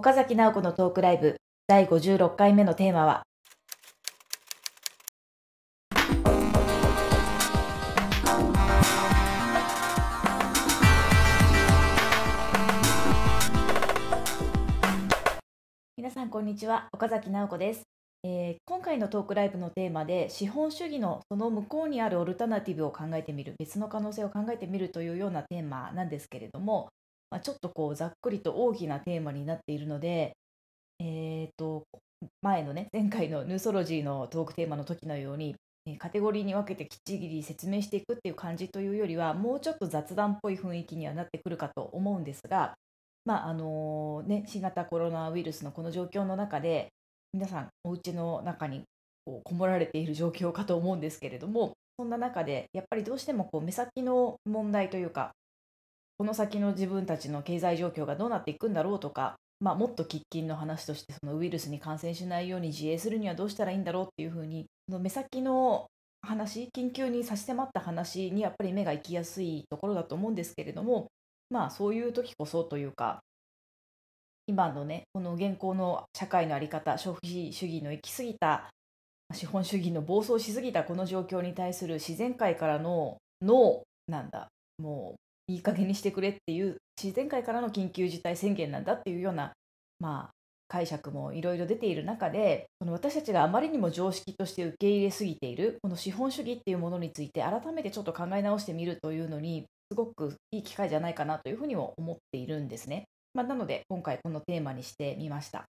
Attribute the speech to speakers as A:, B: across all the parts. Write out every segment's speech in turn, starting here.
A: 岡崎直子のトークライブ第56回目のテーマは皆さんこんにちは岡崎直子です、えー、今回のトークライブのテーマで資本主義のその向こうにあるオルタナティブを考えてみる別の可能性を考えてみるというようなテーマなんですけれどもまあ、ちょっとこうざっくりと大きなテーマになっているので、えーと、前のね前回のヌーソロジーのトークテーマの時のようにカテゴリーに分けてきっちり説明していくっていう感じというよりはもうちょっと雑談っぽい雰囲気にはなってくるかと思うんですが、まああのね、新型コロナウイルスのこの状況の中で皆さんお家の中にこうこもられている状況かと思うんですけれどもそんな中でやっぱりどうしてもこう目先の問題というかこの先の自分たちの経済状況がどうなっていくんだろうとか、まあ、もっと喫緊の話としてそのウイルスに感染しないように自衛するにはどうしたらいいんだろうっていうふうにその目先の話緊急に差し迫った話にやっぱり目が行きやすいところだと思うんですけれどもまあそういう時こそというか今のねこの現行の社会の在り方消費主義の行き過ぎた資本主義の暴走しすぎたこの状況に対する自然界からの脳なんだもいい加減にしてくれっていう自然界からの緊急事態宣言なんだっていうような、まあ、解釈もいろいろ出ている中でこの私たちがあまりにも常識として受け入れすぎているこの資本主義っていうものについて改めてちょっと考え直してみるというのにすごくいい機会じゃないかなというふうにも思っているんですね。まあ、なので今回このテーマにしてみました。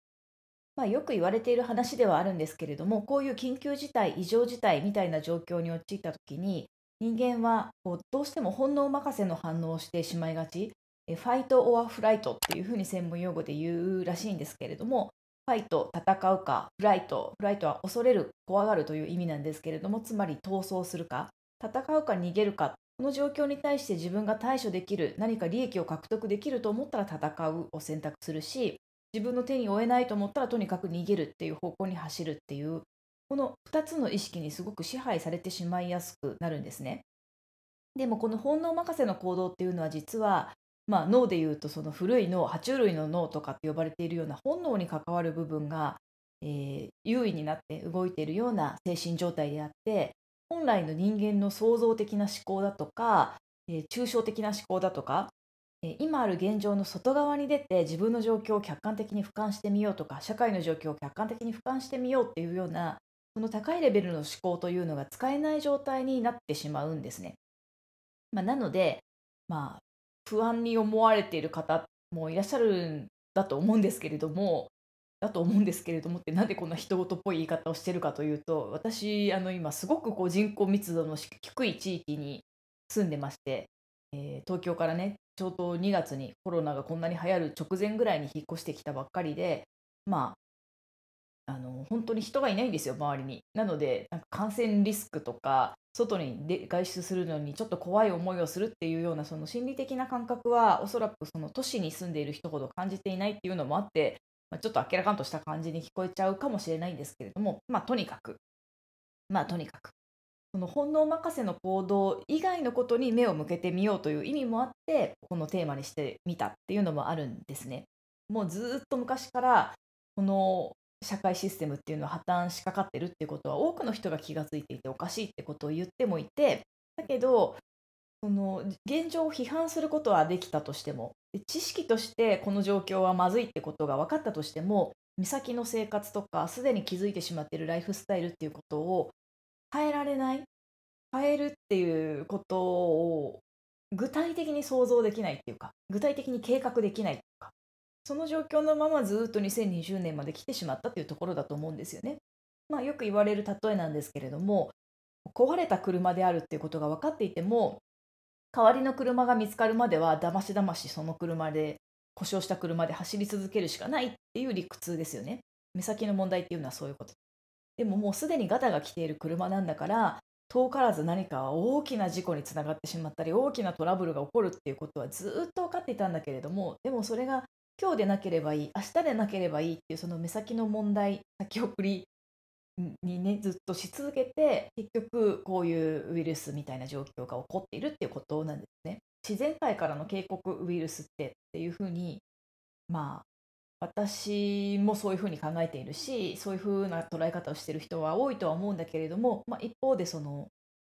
A: まあ、よく言われている話ではあるんですけれどもこういう緊急事態異常事態みたいな状況に陥った時に人間はこうどうしても本能任せの反応をしてしまいがちファイト・オア・フライトっていうふうに専門用語で言うらしいんですけれどもファイト戦うかフライトフライトは恐れる怖がるという意味なんですけれどもつまり逃走するか戦うか逃げるかこの状況に対して自分が対処できる何か利益を獲得できると思ったら戦うを選択するし自分の手に負えないと思ったらとにかく逃げるっていう方向に走るっていうこの2つの意識にすごく支配されてしまいやすくなるんですね。でもこの本能任せの行動っていうのは実は、まあ、脳でいうとその古い脳爬虫類の脳とかって呼ばれているような本能に関わる部分が、えー、優位になって動いているような精神状態であって本来の人間の創造的な思考だとか、えー、抽象的な思考だとか、えー、今ある現状の外側に出て自分の状況を客観的に俯瞰してみようとか社会の状況を客観的に俯瞰してみようっていうようなこの高いレベルの思考というのが使えない状態になってしまうんですね。まあ、なので、まあ、不安に思われている方もいらっしゃるんだと思うんですけれどもだと思うんですけれどもってなんでこんな人事っぽい言い方をしてるかというと私あの今すごくこう人口密度の低い地域に住んでまして、えー、東京からねちょうど2月にコロナがこんなに流行る直前ぐらいに引っ越してきたばっかりでまああの本当に人がいないんですよ周りに。なのでなんか感染リスクとか外にで外出するのにちょっと怖い思いをするっていうようなその心理的な感覚はおそらくその都市に住んでいる人ほど感じていないっていうのもあって、まあ、ちょっとあらかんとした感じに聞こえちゃうかもしれないんですけれどもまあとにかくまあとにかくその本能任せの行動以外のことに目を向けてみようという意味もあってこのテーマにしてみたっていうのもあるんですね。もうずっと昔からこの社会システムっていうのは破綻しかかってるってことは多くの人が気が付いていておかしいってことを言ってもいてだけどその現状を批判することはできたとしても知識としてこの状況はまずいってことが分かったとしても美咲の生活とかすでに気づいてしまっているライフスタイルっていうことを変えられない変えるっていうことを具体的に想像できないっていうか具体的に計画できないかその状況のままずっと2020年まで来てしまったというところだと思うんですよね。まあ、よく言われる例えなんですけれども壊れた車であるっていうことが分かっていても代わりの車が見つかるまではだましだましその車で故障した車で走り続けるしかないっていう理屈ですよね。目先の問題っていうのはそういうこと。でももうすでにガタが来ている車なんだから遠からず何か大きな事故につながってしまったり大きなトラブルが起こるっていうことはずっと分かっていたんだけれどもでもそれが今日でなければいい明日でなければいいっていうその目先の問題先送りにねずっとし続けて結局こういうウイルスみたいな状況が起こっているっていうことなんですね。自然界からの警告ウイルスってっていうふうにまあ私もそういうふうに考えているしそういうふうな捉え方をしてる人は多いとは思うんだけれども、まあ、一方でその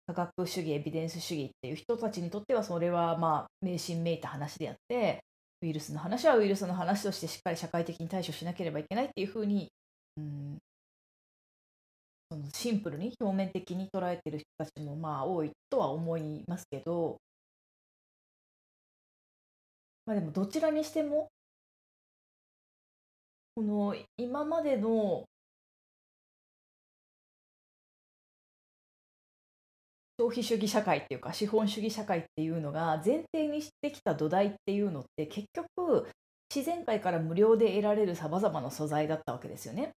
A: 科学主義エビデンス主義っていう人たちにとってはそれはまあ迷信めいた話であってウイルスの話はウイルスの話としてしっかり社会的に対処しなければいけないっていうふうに、うん、そのシンプルに表面的に捉えてる人たちもまあ多いとは思いますけど、まあ、でもどちらにしてもこの今までの消費主義社会っていうか資本主義社会っていうのが前提にしてきた土台っていうのって結局自然界から無料で得られるさまざまな素材だったわけですよね。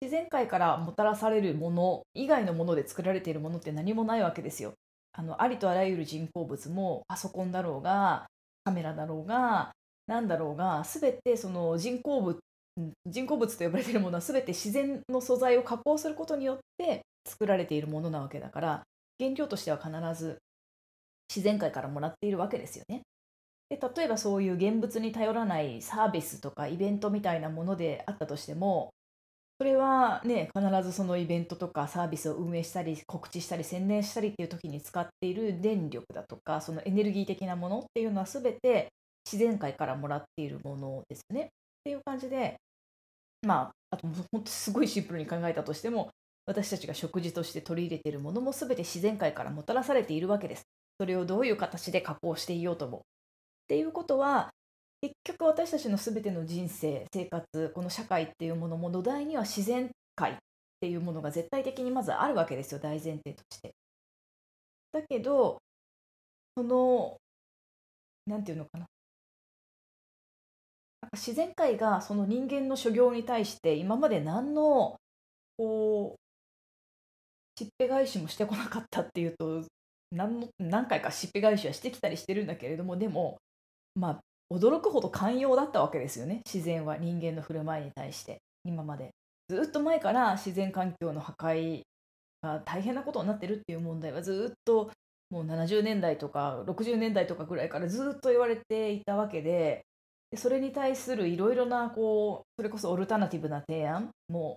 A: 自然界からもたらされるもの以外のもので作られているものって何もないわけですよ。あのありとあらゆる人工物もパソコンだろうがカメラだろうが何だろうが全てその人工物人工物と呼ばれているものは全て自然の素材を加工することによって作られているものなわけだから原料としては必ず自然界からもらっているわけですよね。で例えばそういう現物に頼らないサービスとかイベントみたいなものであったとしてもそれはね必ずそのイベントとかサービスを運営したり告知したり宣伝したりっていう時に使っている電力だとかそのエネルギー的なものっていうのは全て自然界からもらっているものですよね。っていう感じでまああとほんとすごいシンプルに考えたとしても私たちが食事として取り入れているものも全て自然界からもたらされているわけです。それをどういう形で加工していようとも。っていうことは結局私たちの全ての人生生活この社会っていうものも土台には自然界っていうものが絶対的にまずあるわけですよ大前提として。だけどその何て言うのかな自然界がその人間の所業に対して今まで何のこうしっぺ返しもしてこなかったっていうと何の何回かしっぺ返しはしてきたりしてるんだけれどもでもまあ驚くほど寛容だったわけですよね自然は人間の振る舞いに対して今までずっと前から自然環境の破壊が大変なことになってるっていう問題はずっともう70年代とか60年代とかぐらいからずっと言われていたわけでそれに対するいろいろなこうそれこそオルタナティブな提案も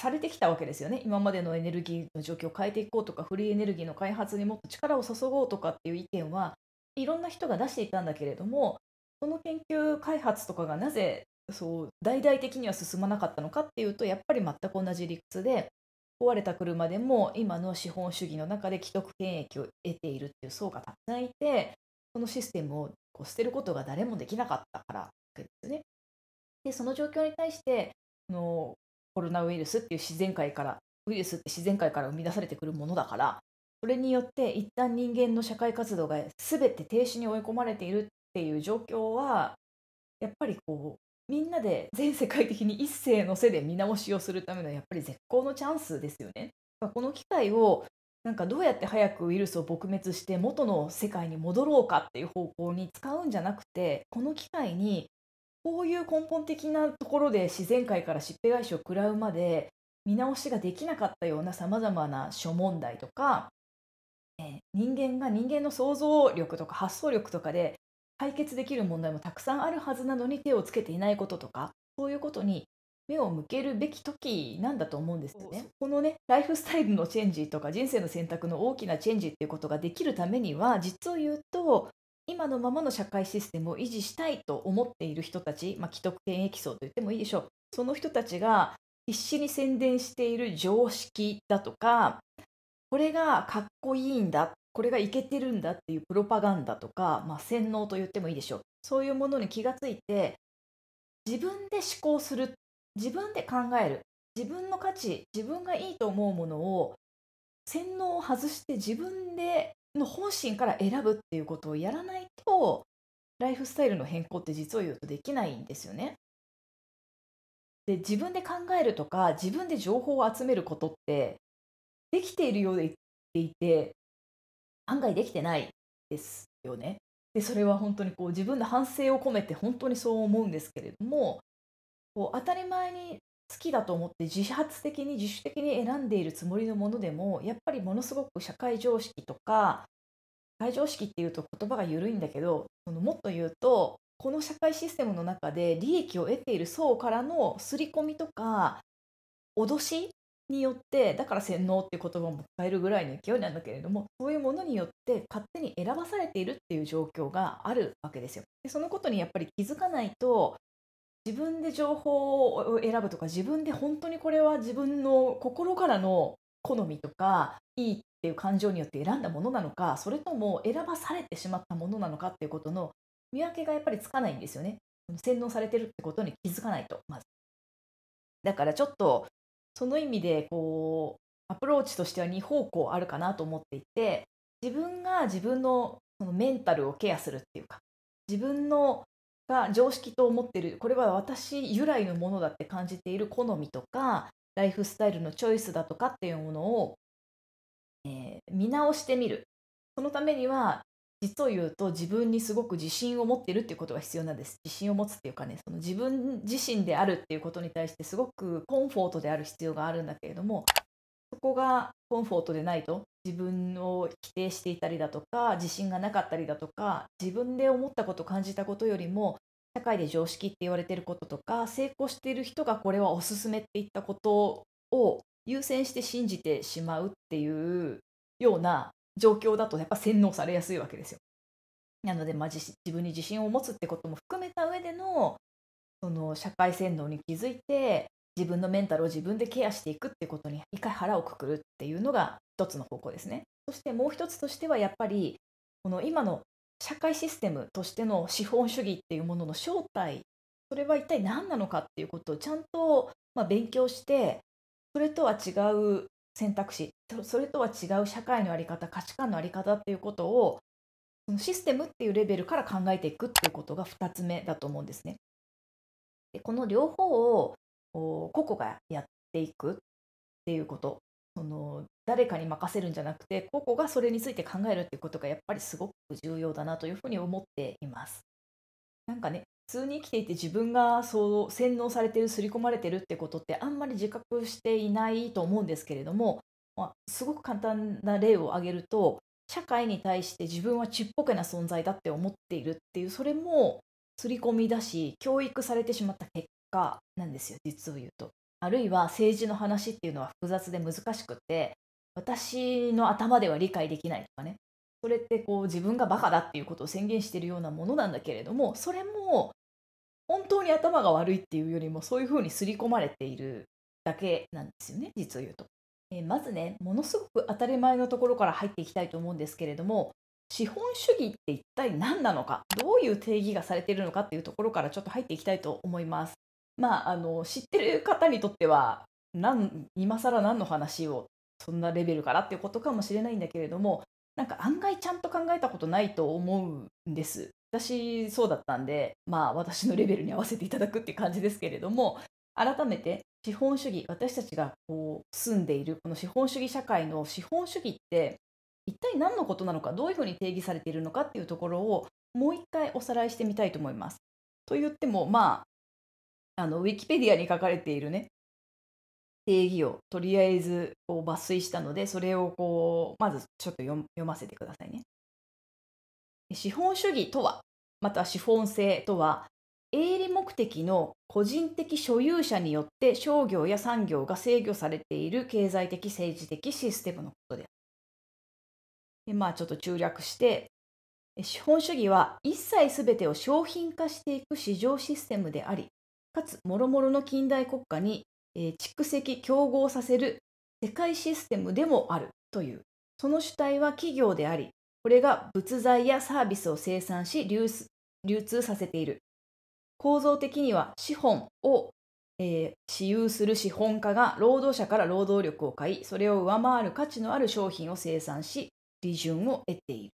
A: されてきたわけですよね今までのエネルギーの状況を変えていこうとかフリーエネルギーの開発にもっと力を注ごうとかっていう意見はいろんな人が出していたんだけれどもその研究開発とかがなぜそう大々的には進まなかったのかっていうとやっぱり全く同じ理屈で壊れた車でも今の資本主義の中で既得権益を得ているっていう層がたくさんいてそのシステムをこう捨てることが誰もできなかったからですね。でその状況に対してのコロナウイルスっていう自然界からウイルスって自然界から生み出されてくるものだからそれによって一旦人間の社会活動が全て停止に追い込まれているっていう状況はやっぱりこうみんなで全世界的に一斉のせで見直しをするためのやっぱり絶好のチャンスですよね。この機会をなんかどうやって早くウイルスを撲滅して元の世界に戻ろうかっていう方向に使うんじゃなくてこの機会にこういう根本的なところで自然界から疾病ぺ返しを食らうまで見直しができなかったようなさまざまな諸問題とか、え人間が人間の想像力とか発想力とかで解決できる問題もたくさんあるはずなのに手をつけていないこととかそういうことに目を向けるべき時なんだと思うんですよね。このねライフスタイルのチェンジとか人生の選択の大きなチェンジっていうことができるためには実を言うと今のままの社会システムを維持したいと思っている人たち、まあ、既得権益層と言ってもいいでしょうその人たちが必死に宣伝している常識だとかこれがかっこいいんだこれがいけてるんだっていうプロパガンダとか、まあ、洗脳と言ってもいいでしょうそういうものに気がついて自分で思考する自分で考える自分の価値自分がいいと思うものを洗脳を外して自分での本心から選ぶっていうことをやらないとライフスタイルの変更って実を言うとできないんですよね。で自分で考えるとか自分で情報を集めることってできているようで言ていて案外できてないですよね。でそれは本当にこう自分の反省を込めて本当にそう思うんですけれどもこう当たり前に好きだと思って自発的に自主的に選んでいるつもりのものでもやっぱりものすごく社会常識とか社会常識っていうと言葉が緩いんだけどそのもっと言うとこの社会システムの中で利益を得ている層からの刷り込みとか脅しによってだから洗脳っていう言葉も使えるぐらいの勢いなんだけれどもそういうものによって勝手に選ばされているっていう状況があるわけですよ。でそのことにやっぱり気づかないと自分で情報を選ぶとか自分で本当にこれは自分の心からの好みとかいいっていう感情によって選んだものなのかそれとも選ばされてしまったものなのかっていうことの見分けがやっぱりつかないんですよね洗脳されてるってことに気づかないとまずだからちょっとその意味でこうアプローチとしては2方向あるかなと思っていて自分が自分のそのメンタルをケアするっていうか自分のが常識と思ってるこれは私由来のものだって感じている好みとかライフスタイルのチョイスだとかっていうものを、えー、見直してみるそのためには実を言うと自分にすごく自信を持ってるっていうことが必要なんです自信を持つっていうかねその自分自身であるっていうことに対してすごくコンフォートである必要があるんだけれどもそこがコンフォートでないと自分を否定していたりだとか自信がなかったりだとか自分で思ったこと感じたことよりも社会で常識って言われてることとか成功している人がこれはおすすめって言ったことを優先して信じてしまうっていうような状況だとやっぱ洗脳されやすいわけですよ。なので、まあ、自分に自信を持つってことも含めた上でのその社会洗脳に気づいて自分のメンタルを自分でケアしていくってことに一回腹をくくるっていうのが一つの方向ですね。そしてもう一つとしてはやっぱりこの今の社会システムとしての資本主義っていうものの正体それは一体何なのかっていうことをちゃんと、ま勉強してそれとは違う選択肢それとは違う社会の在り方価値観の在り方っていうことをそのシステムっていうレベルから考えていくっていうことが2つ目だと思うんですね。でこの両方を個々がやっていくっていうことその誰かに任せるんじゃなくて個々がそれについて考えるっていうことがやっぱりすごく重要だなというふうに思っています。なんかね普通に生きていて自分がそう洗脳されてる刷り込まれてるってことってあんまり自覚していないと思うんですけれども、まあ、すごく簡単な例を挙げると社会に対して自分はちっぽけな存在だって思っているっていうそれも刷り込みだし教育されてしまった結家なんですよ実を言うと。あるいは政治の話っていうのは複雑で難しくて私の頭では理解できないとかねそれってこう自分がバカだっていうことを宣言してるようなものなんだけれどもそれも本当に頭が悪いっていうよりもそういうふうに刷り込まれているだけなんですよね実を言うと。えまずねものすごく当たり前のところから入っていきたいと思うんですけれども資本主義って一体何なのかどういう定義がされているのかっていうところからちょっと入っていきたいと思います。まああの知ってる方にとってはな今更何の話をそんなレベルからっていうことかもしれないんだけれどもなんか案外ちゃんと考えたことないと思うんです私そうだったんでまあ私のレベルに合わせていただくっていう感じですけれども改めて資本主義私たちがこう住んでいるこの資本主義社会の資本主義って一体何のことなのかどういうふうに定義されているのかっていうところをもう一回おさらいしてみたいと思います。と言ってもまああのウィキペディアに書かれているね定義をとりあえずこう抜粋したのでそれをこうまずちょっと読ませてくださいね。資本主義とはまた資本性とは営利目的の個人的所有者によって商業や産業が制御されている経済的政治的システムのことである。でまあちょっと中略して資本主義は一切全てを商品化していく市場システムでありかつ諸々の近代国家に、えー、蓄積競合させる世界システムでもあるというその主体は企業でありこれが物材やサービスを生産し流通させている構造的には資本を、えー、私有する資本家が労働者から労働力を買いそれを上回る価値のある商品を生産し利潤を得ている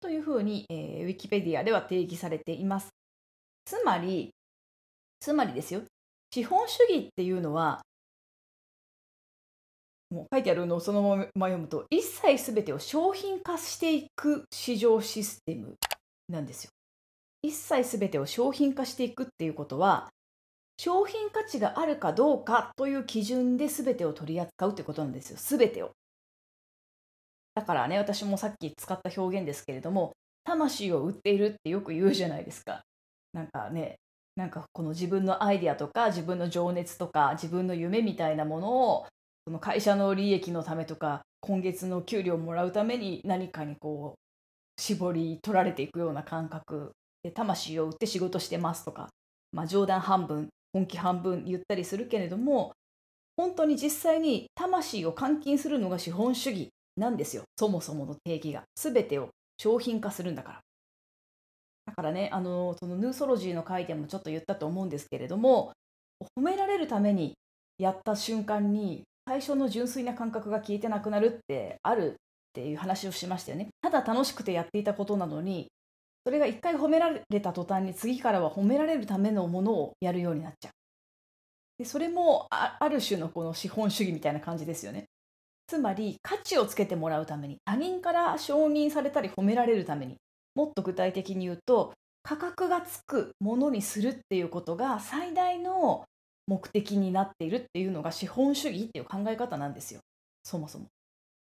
A: というふうに、えー、ウィキペディアでは定義されていますつまりつまりですよ資本主義っていうのはもう書いてあるのをそのまま読むと一切全てを商品化していく市場システムなんですよ。一切全てを商品化していくっていうことは商品価値があるかどうかという基準で全てを取り扱うってことなんですよ全てを。だからね私もさっき使った表現ですけれども魂を売っているってよく言うじゃないですか。なんかねなんかこの自分のアイディアとか自分の情熱とか自分の夢みたいなものをその会社の利益のためとか今月の給料をもらうために何かにこう絞り取られていくような感覚で魂を売って仕事してますとか、まあ、冗談半分本気半分言ったりするけれども本当に実際に魂を換金するのが資本主義なんですよそもそもの定義が全てを商品化するんだからだからねあのそのヌーソロジーの回でもちょっと言ったと思うんですけれども褒められるためにやった瞬間に最初の純粋な感覚が消えてなくなるってあるっていう話をしましたよねただ楽しくてやっていたことなのにそれが一回褒められた途端に次からは褒められるためのものをやるようになっちゃうでそれもある種のこの資本主義みたいな感じですよねつまり価値をつけてもらうために他人から承認されたり褒められるためにもっと具体的に言うと価格がつくものにするっていうことが最大の目的になっているっていうのが資本主義っていう考え方なんですよそもそも。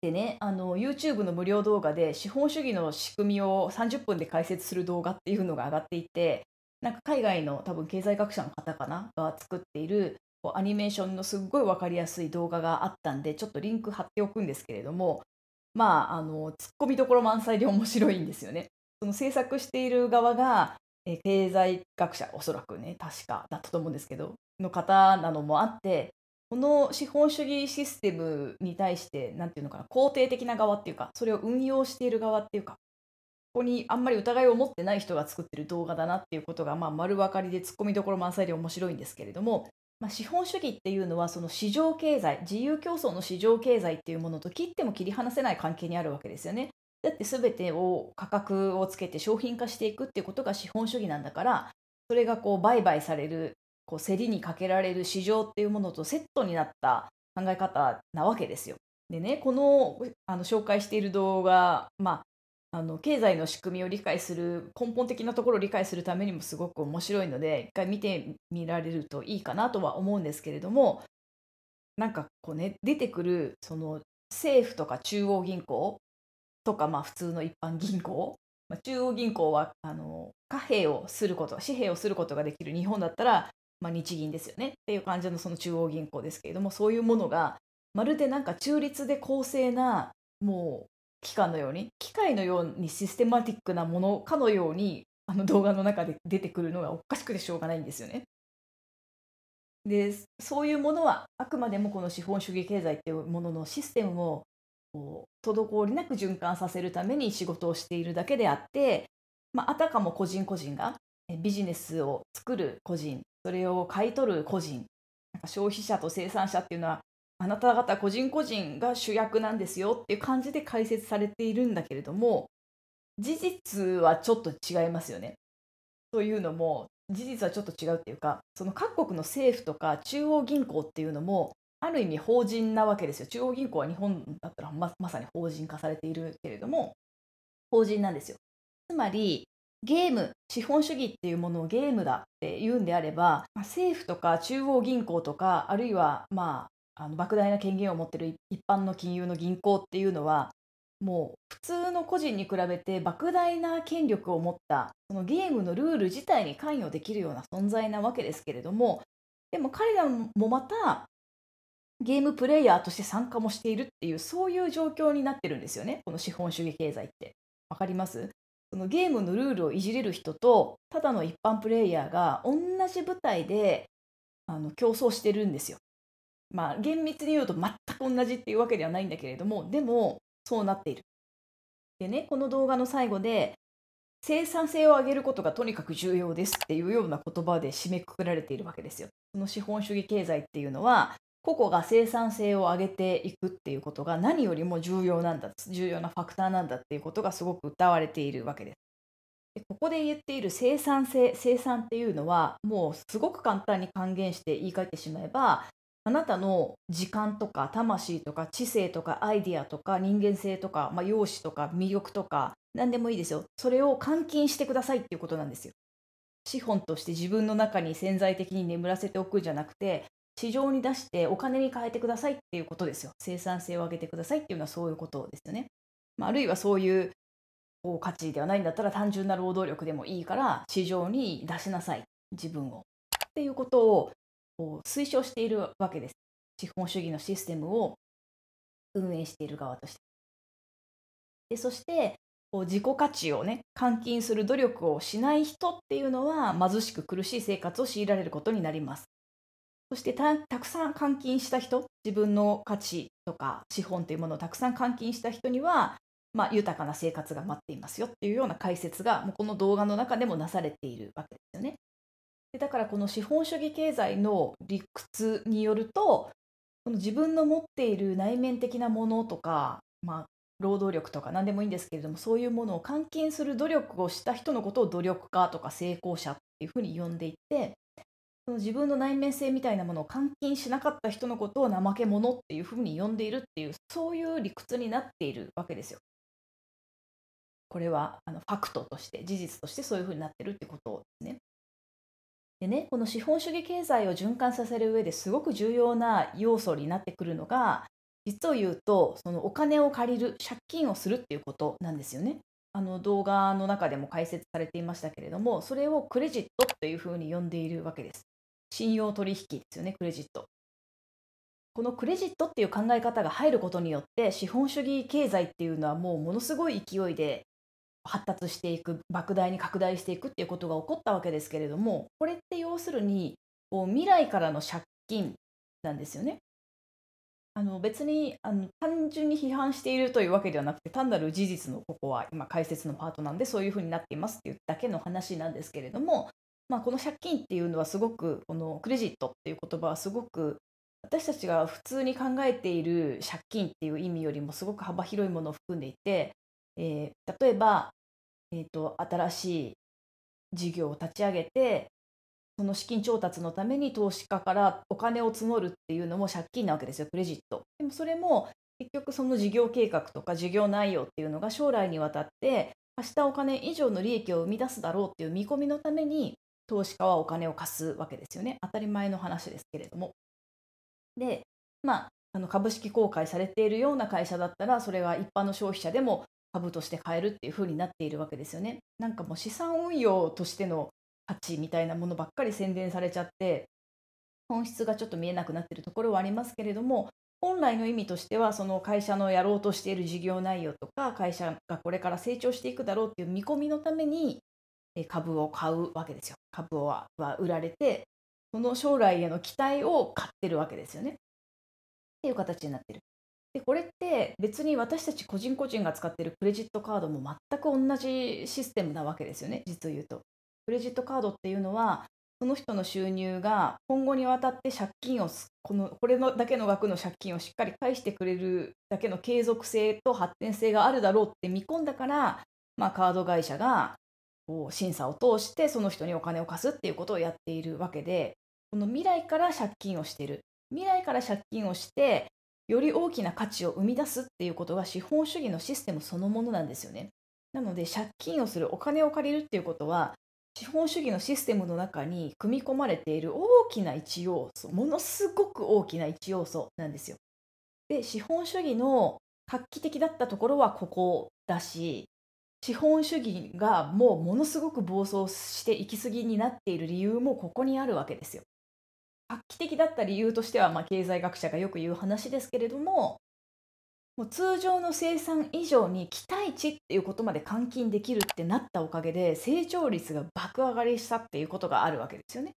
A: でねあの YouTube の無料動画で資本主義の仕組みを30分で解説する動画っていうのが上がっていてなんか海外の多分経済学者の方かなが作っているこうアニメーションのすっごい分かりやすい動画があったんでちょっとリンク貼っておくんですけれどもまああのツッコミどころ満載で面白いんですよね。その制作している側が、えー、経済学者おそらくね確かだったと思うんですけどの方なのもあってこの資本主義システムに対して何て言うのかな肯定的な側っていうかそれを運用している側っていうかここにあんまり疑いを持ってない人が作ってる動画だなっていうことが、まあ、丸分かりでツッコミどころ満載で面白いんですけれども、まあ、資本主義っていうのはその市場経済自由競争の市場経済っていうものと切っても切り離せない関係にあるわけですよね。だって全てを価格をつけて商品化していくっていうことが資本主義なんだからそれがこう売買されるこう競りにかけられる市場っていうものとセットになった考え方なわけですよ。でねこのあの紹介している動画、まあ、あの経済の仕組みを理解する根本的なところを理解するためにもすごく面白いので一回見てみられるといいかなとは思うんですけれどもなんかこうね出てくるその政府とか中央銀行とか、まあ、普通の一般銀行、まあ、中央銀行はあの貨幣をすること紙幣をすることができる日本だったら、まあ、日銀ですよねっていう感じのその中央銀行ですけれどもそういうものがまるでなんか中立で公正なもう機関のように機械のようにシステマティックなものかのようにあの動画の中で出てくるのがおかしくてしょうがないんですよね。でそういうものはあくまでもこの資本主義経済っていうもののシステムをこう滞りなく循環させるために仕事をしているだけであって、まあ、あたかも個人個人がビジネスを作る個人それを買い取る個人消費者と生産者っていうのはあなた方個人個人が主役なんですよっていう感じで解説されているんだけれども事実はちょっと違いますよね。というのも事実はちょっと違うっていうかその各国の政府とか中央銀行っていうのもある意味法人なわけですよ。中央銀行は日本だったらままさに法人化されているけれども、法人なんですよ。つまり、ゲーム、資本主義っていうものをゲームだって言うんであれば、政府とか中央銀行とか、あるいは、まあ、あの莫大な権限を持っている一般の金融の銀行っていうのは、もう普通の個人に比べて莫大な権力を持ったそのゲームのルール自体に関与できるような存在なわけですけれどもでも彼らもまたゲームプレイヤーとして参加もしているっていうそういう状況になってるんですよねこの資本主義経済って。わかりますそのゲームのルールをいじれる人とただの一般プレイヤーが同じ舞台であの競争してるんですよ。まあ厳密に言うと全く同じっていうわけではないんだけれどもでもそうなっている。でねこの動画の最後で生産性を上げることがとにかく重要ですっていうような言葉で締めくくられているわけですよ。その資本主義経済っていうのは個々が生産性を上げていくっていうことが何よりも重要なんだ重要なファクターなんだっていうことがすごく謳われているわけです。でここで言っている生産性生産っていうのはもうすごく簡単に還元して言い換えてしまえばあなたの時間とか魂とか知性とかアイディアとか人間性とか、まあ、容姿とか魅力とか何でもいいですよそれを換金してくださいっていうことなんですよ。資本として自分の中に潜在的に眠らせておくんじゃなくて市場に出してお金に変えてくださいっていうことですよ。生産性を上げてくださいっていうのはそういうことですよね。まあ、るいはそういう価値ではないんだったら単純な労働力でもいいから市場に出しなさい自分をっていうことを推奨しているわけです。資本主義のシステムを運営している側として。でそして自己価値をね換金する努力をしない人っていうのは貧しく苦しい生活を強いられることになります。そしてたくさん換金した人自分の価値とか資本というものをたくさん換金した人には、まあ、豊かな生活が待っていますよっていうような解説がもうこの動画の中でもなされているわけですよね。でだからこの資本主義経済の理屈によるとこの自分の持っている内面的なものとか、まあ、労働力とか何でもいいんですけれどもそういうものを換金する努力をした人のことを努力家とか成功者っていうふうに呼んでいてその自分の内面性みたいなものを監禁しなかった人のことを怠け者っていうふうに呼んでいるっていうそういう理屈になっているわけですよ。これはあのファクトとして事実としてそういうふうになってるってことですね。でねこの資本主義経済を循環させる上ですごく重要な要素になってくるのが実を言うとそのお金を借りる借金をするっていうことなんですよね。あの動画の中でも解説されていましたけれどもそれをクレジットというふうに呼んでいるわけです。信用取引ですよねクレジットこのクレジットっていう考え方が入ることによって資本主義経済っていうのはもうものすごい勢いで発達していく莫大に拡大していくっていうことが起こったわけですけれどもこれって要するにこう未来からの借金なんですよね。あの別にあの単純に批判しているというわけではなくて単なる事実のここは今解説のパートなんでそういうふうになっていますっていうだけの話なんですけれどもまあ、この借金っていうのはすごくこのクレジットっていう言葉はすごく私たちが普通に考えている借金っていう意味よりもすごく幅広いものを含んでいて、えー、例えば、えーと、新しい事業を立ち上げてその資金調達のために投資家からお金を募るっていうのも借金なわけですよクレジット。でもそれも結局その事業計画とか事業内容っていうのが将来にわたって明日お金以上の利益を生み出すだろうっていう見込みのために投資家はお金を貸すわけですよね。当たり前の話ですけれども。で、まあ、あの株式公開されているような会社だったら、それが一般の消費者でも株として買えるっていう風になっているわけですよね。なんかもう資産運用としての価値みたいなものばっかり宣伝されちゃって、本質がちょっと見えなくなってるところはありますけれども、本来の意味としては、その会社のやろうとしている事業内容とか、会社がこれから成長していくだろうっていう見込みのために、株を買うわけですよ。株は売られて、その将来への期待を買ってるわけですよね。っていう形になってる。で、これって別に私たち個人個人が使ってるクレジットカードも全く同じシステムなわけですよね、実を言うと。クレジットカードっていうのは、その人の収入が今後にわたって借金をこのこれのだけの額の借金をしっかり返してくれるだけの継続性と発展性があるだろうって見込んだから、まあ、カード会社が審査を通してその人にお金を貸すっていうことをやっているわけでこの未来から借金をしてる未来から借金をしてより大きな価値を生み出すっていうことは資本主義のシステムそのものなんですよね。なので借金をするお金を借りるっていうことは資本主義のシステムの中に組み込まれている大きな一要素ものすごく大きな一要素なんですよ。で資本主義の画期的だったところはここだし資本主義がもうものすごく暴走して行き過ぎになっている理由もここにあるわけですよ。画期的だった理由としては、まあ、経済学者がよく言う話ですけれどももう通常の生産以上に期待値っていうことまで換金できるってなったおかげで成長率が爆上がりしたっていうことがあるわけですよね。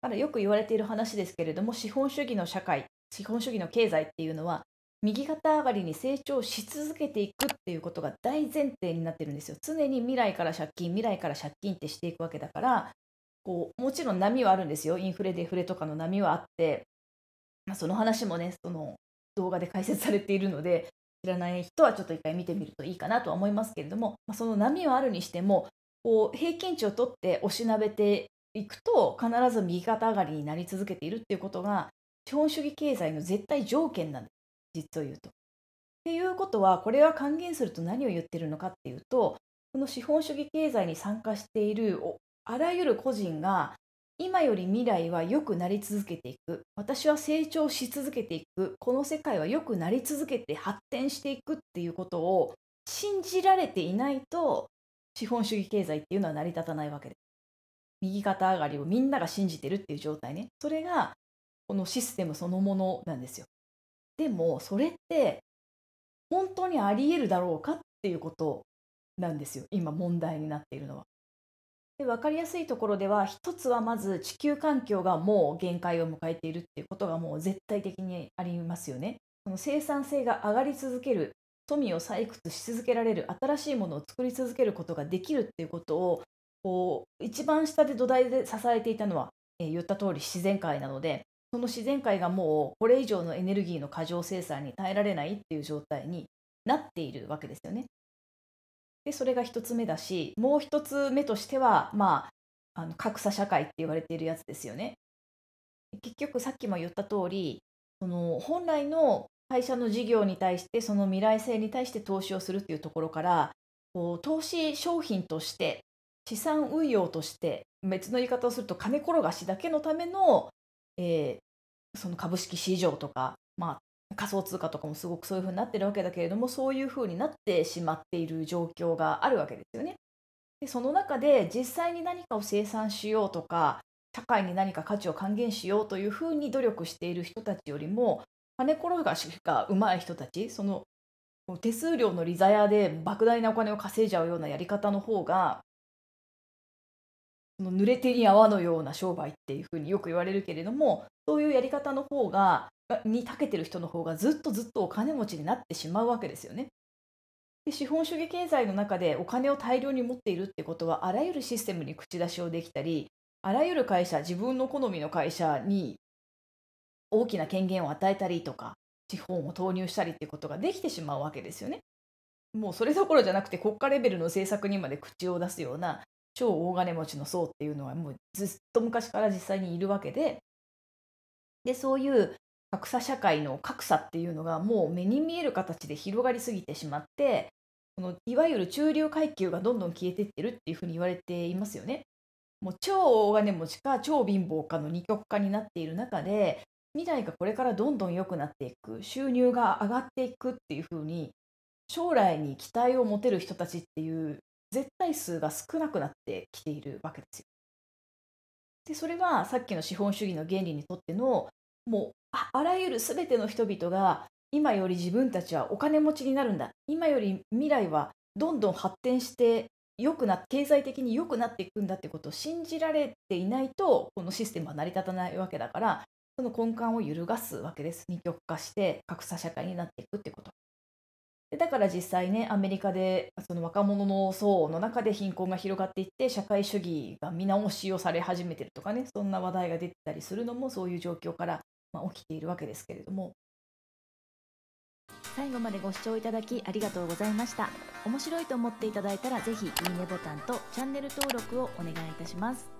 A: だからよく言われている話ですけれども資本主義の社会資本主義の経済っていうのは右肩上がりに成長し続けていくっていうことが大前提になってるんですよ。常に未来から借金、未来から借金ってしていくわけだから、こうもちろん波はあるんですよ。インフレ、デフレとかの波はあって、まあ、その話もね、その動画で解説されているので、知らない人はちょっと一回見てみるといいかなとは思いますけれども、まあ、その波はあるにしても、こう平均値を取って押しなべていくと、必ず右肩上がりになり続けているっていうことが、資本主義経済の絶対条件なんで実を言うと。っていうことはこれは還元すると何を言ってるのかっていうとこの資本主義経済に参加しているあらゆる個人が今より未来は良くなり続けていく私は成長し続けていくこの世界は良くなり続けて発展していくっていうことを信じられていないと資本主義経済っていうのは成り立たないわけです。右肩上がりをみんなが信じてるっていう状態ねそれがこのシステムそのものなんですよ。でもそれって本当にありえるだろうかっていうことなんですよ今問題になっているのは。で分かりやすいところでは一つはまず地球環境がもう限界を迎えているっていうことがもう絶対的にありますよね。その生産性が上がり続ける富を採掘し続けられる新しいものを作り続けることができるっていうことをこう一番下で土台で支えていたのは、えー、言った通り自然界なのでその自然界がもうこれ以上のエネルギーの過剰生産に耐えられないっていう状態になっているわけですよね。でそれが1つ目だしもう1つ目としては、まあ、あの格差社会って言われているやつですよね。結局さっきも言った通りその本来の会社の事業に対してその未来性に対して投資をするっていうところからこう投資商品として資産運用として別の言い方をすると金転がしだけのためのえー、その株式市場とか、まあ、仮想通貨とかもすごくそういうふうになってるわけだけれどもそういうふうになってしまっている状況があるわけですよね。でその中で実際に何かを生産しようとか社会に何か価値を還元しようというふうに努力している人たちよりも金転がしがうまい人たちその手数料の利ざやで莫大なお金を稼いじゃうようなやり方の方がその濡れ手に泡のような商売っていうふうによく言われるけれどもそういうやり方の方がに長けてる人の方がずっとずっとお金持ちになってしまうわけですよね。で資本主義経済の中でお金を大量に持っているってことはあらゆるシステムに口出しをできたりあらゆる会社自分の好みの会社に大きな権限を与えたりとか資本を投入したりってことができてしまうわけですよね。もうそれどころじゃなくて国家レベルの政策にまで口を出すような超大金持ちの層っていうのはもうずっと昔から実際にいるわけででそういう格差社会の格差っていうのがもう目に見える形で広がりすぎてしまってこのいわゆる中流階級がどんどん消えてってるっていうふうに言われていますよね。もう超大金持ちか超貧乏かの二極化になっている中で未来がこれからどんどん良くなっていく収入が上がっていくっていうふうに将来に期待を持てる人たちっていう絶対数が少なくなってきているわけですよ。でそれはさっきの資本主義の原理にとってのもうあらゆる全ての人々が今より自分たちはお金持ちになるんだ今より未来はどんどん発展して良くな経済的に良くなっていくんだってことを信じられていないとこのシステムは成り立たないわけだからその根幹を揺るがすわけです二極化して格差社会になっていくってこと。でだから実際ねアメリカでその若者の層の中で貧困が広がっていって社会主義が見直しをされ始めてるとかねそんな話題が出てたりするのもそういう状況から、まあ、起きているわけですけれども最後までご視聴いただきありがとうございました面白いと思っていただいたらぜひいいねボタンとチャンネル登録をお願いいたします